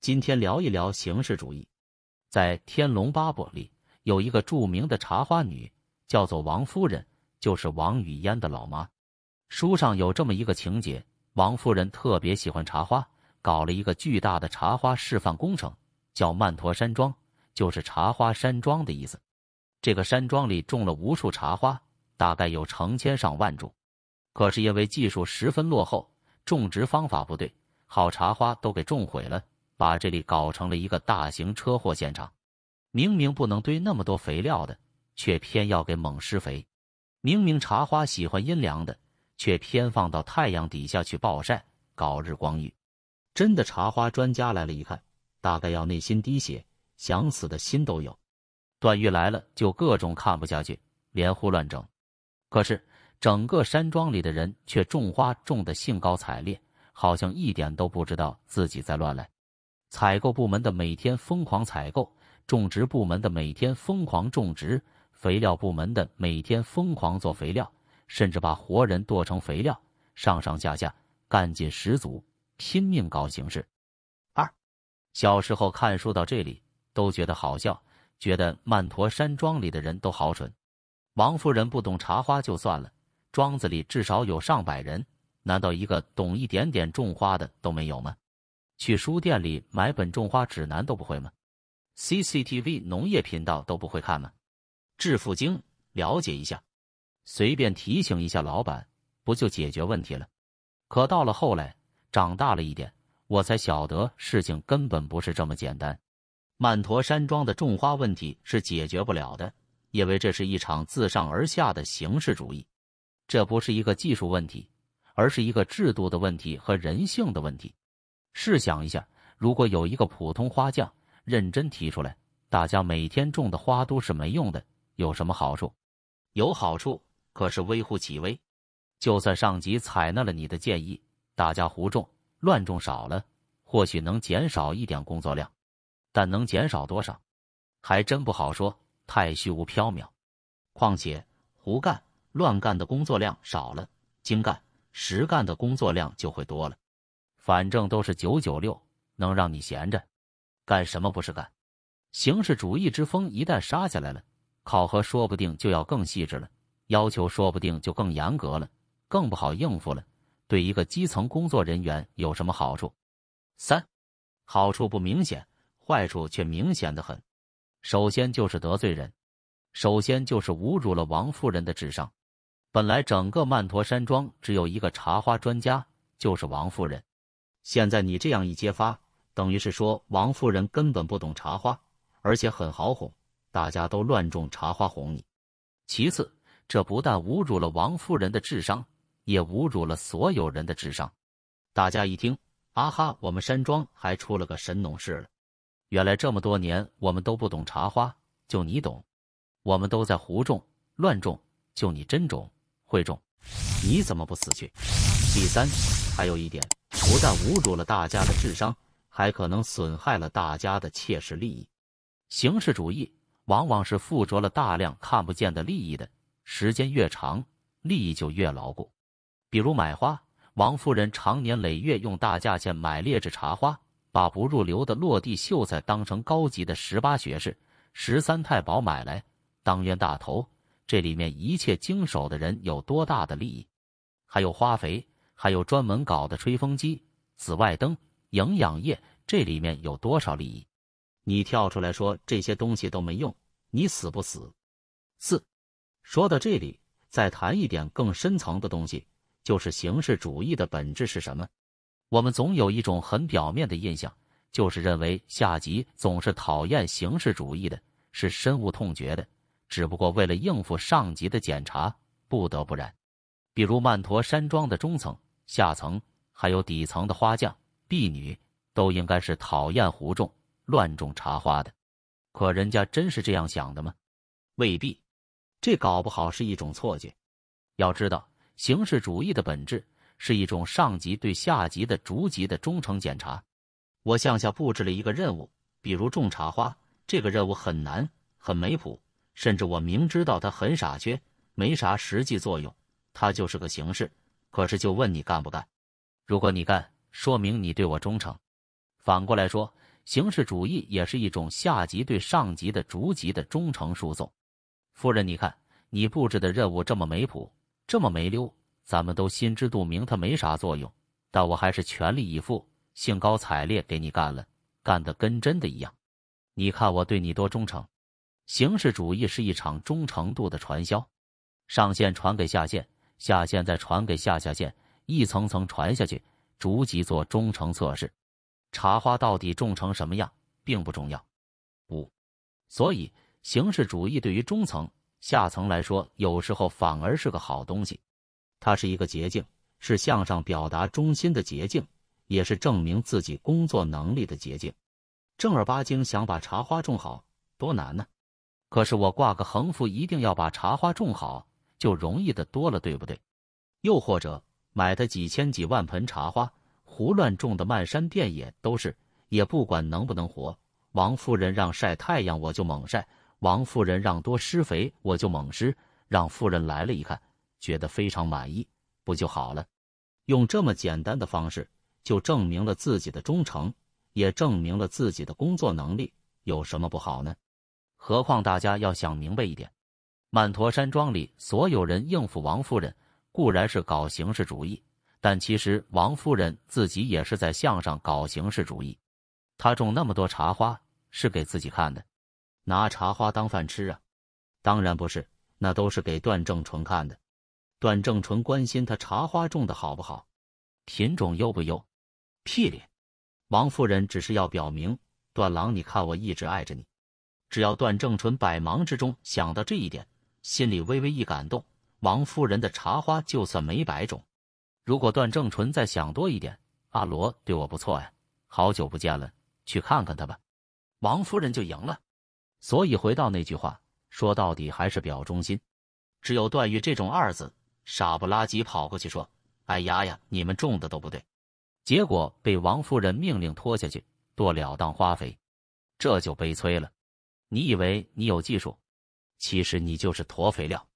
今天聊一聊形式主义。在《天龙八部》里，有一个著名的茶花女，叫做王夫人，就是王语嫣的老妈。书上有这么一个情节：王夫人特别喜欢茶花，搞了一个巨大的茶花示范工程，叫曼陀山庄，就是茶花山庄的意思。这个山庄里种了无数茶花，大概有成千上万株。可是因为技术十分落后，种植方法不对，好茶花都给种毁了。把这里搞成了一个大型车祸现场，明明不能堆那么多肥料的，却偏要给猛施肥；明明茶花喜欢阴凉的，却偏放到太阳底下去暴晒，搞日光浴。真的茶花专家来了，一看大概要内心滴血，想死的心都有。段誉来了就各种看不下去，连呼乱整。可是整个山庄里的人却种花种得兴高采烈，好像一点都不知道自己在乱来。采购部门的每天疯狂采购，种植部门的每天疯狂种植，肥料部门的每天疯狂做肥料，甚至把活人剁成肥料，上上下下干劲十足，拼命搞形式。二小时候看书到这里都觉得好笑，觉得曼陀山庄里的人都好蠢。王夫人不懂茶花就算了，庄子里至少有上百人，难道一个懂一点点种花的都没有吗？去书店里买本种花指南都不会吗？CCTV 农业频道都不会看吗？致富经了解一下，随便提醒一下老板，不就解决问题了？可到了后来，长大了一点，我才晓得事情根本不是这么简单。曼陀山庄的种花问题是解决不了的，因为这是一场自上而下的形式主义，这不是一个技术问题，而是一个制度的问题和人性的问题。试想一下，如果有一个普通花匠认真提出来，大家每天种的花都是没用的，有什么好处？有好处，可是微乎其微。就算上级采纳了你的建议，大家胡种乱种少了，或许能减少一点工作量，但能减少多少，还真不好说，太虚无缥缈。况且，胡干乱干的工作量少了，精干实干的工作量就会多了。反正都是九九六，能让你闲着，干什么不是干？形式主义之风一旦杀下来了，考核说不定就要更细致了，要求说不定就更严格了，更不好应付了。对一个基层工作人员有什么好处？三，好处不明显，坏处却明显的很。首先就是得罪人，首先就是侮辱了王夫人的智商。本来整个曼陀山庄只有一个茶花专家，就是王夫人。现在你这样一揭发，等于是说王夫人根本不懂茶花，而且很好哄，大家都乱种茶花哄你。其次，这不但侮辱了王夫人的智商，也侮辱了所有人的智商。大家一听，啊哈，我们山庄还出了个神农氏了！原来这么多年我们都不懂茶花，就你懂。我们都在胡种乱种，就你真种会种。你怎么不死去？第三，还有一点。不但侮辱了大家的智商，还可能损害了大家的切实利益。形式主义往往是附着了大量看不见的利益的，时间越长，利益就越牢固。比如买花，王夫人常年累月用大价钱买劣质茶花，把不入流的落地秀才当成高级的十八学士、十三太保买来当冤大头，这里面一切经手的人有多大的利益？还有花肥。还有专门搞的吹风机、紫外灯、营养液，这里面有多少利益？你跳出来说这些东西都没用，你死不死？四，说到这里，再谈一点更深层的东西，就是形式主义的本质是什么？我们总有一种很表面的印象，就是认为下级总是讨厌形式主义的，是深恶痛绝的，只不过为了应付上级的检查，不得不然。比如曼陀山庄的中层。下层还有底层的花匠、婢女，都应该是讨厌胡种乱种茶花的。可人家真是这样想的吗？未必，这搞不好是一种错觉。要知道，形式主义的本质是一种上级对下级的逐级的忠诚检查。我向下布置了一个任务，比如种茶花，这个任务很难，很没谱，甚至我明知道它很傻缺，没啥实际作用，它就是个形式。可是，就问你干不干？如果你干，说明你对我忠诚。反过来说，形式主义也是一种下级对上级的逐级的忠诚输送。夫人，你看，你布置的任务这么没谱，这么没溜，咱们都心知肚明，它没啥作用。但我还是全力以赴，兴高采烈给你干了，干得跟真的一样。你看我对你多忠诚。形式主义是一场忠诚度的传销，上线传给下线。下线再传给下下线，一层层传下去，逐级做忠诚测试。茶花到底种成什么样，并不重要。五，所以形式主义对于中层、下层来说，有时候反而是个好东西。它是一个捷径，是向上表达忠心的捷径，也是证明自己工作能力的捷径。正儿八经想把茶花种好，多难呢？可是我挂个横幅，一定要把茶花种好。就容易的多了，对不对？又或者买的几千几万盆茶花，胡乱种的漫山遍野都是，也不管能不能活。王夫人让晒太阳，我就猛晒；王夫人让多施肥，我就猛施。让夫人来了一看，觉得非常满意，不就好了？用这么简单的方式，就证明了自己的忠诚，也证明了自己的工作能力，有什么不好呢？何况大家要想明白一点。曼陀山庄里所有人应付王夫人，固然是搞形式主义，但其实王夫人自己也是在向上搞形式主义。她种那么多茶花，是给自己看的，拿茶花当饭吃啊？当然不是，那都是给段正淳看的。段正淳关心他茶花种的好不好，品种优不优？屁咧！王夫人只是要表明，段郎，你看我一直爱着你。只要段正淳百忙之中想到这一点。心里微微一感动，王夫人的茶花就算没白种。如果段正淳再想多一点，阿罗对我不错呀，好久不见了，去看看他吧。王夫人就赢了。所以回到那句话，说到底还是表忠心。只有段誉这种二字，傻不拉几跑过去说：“哎呀呀，你们种的都不对。”结果被王夫人命令拖下去剁了当花肥，这就悲催了。你以为你有技术？其实你就是坨肥料。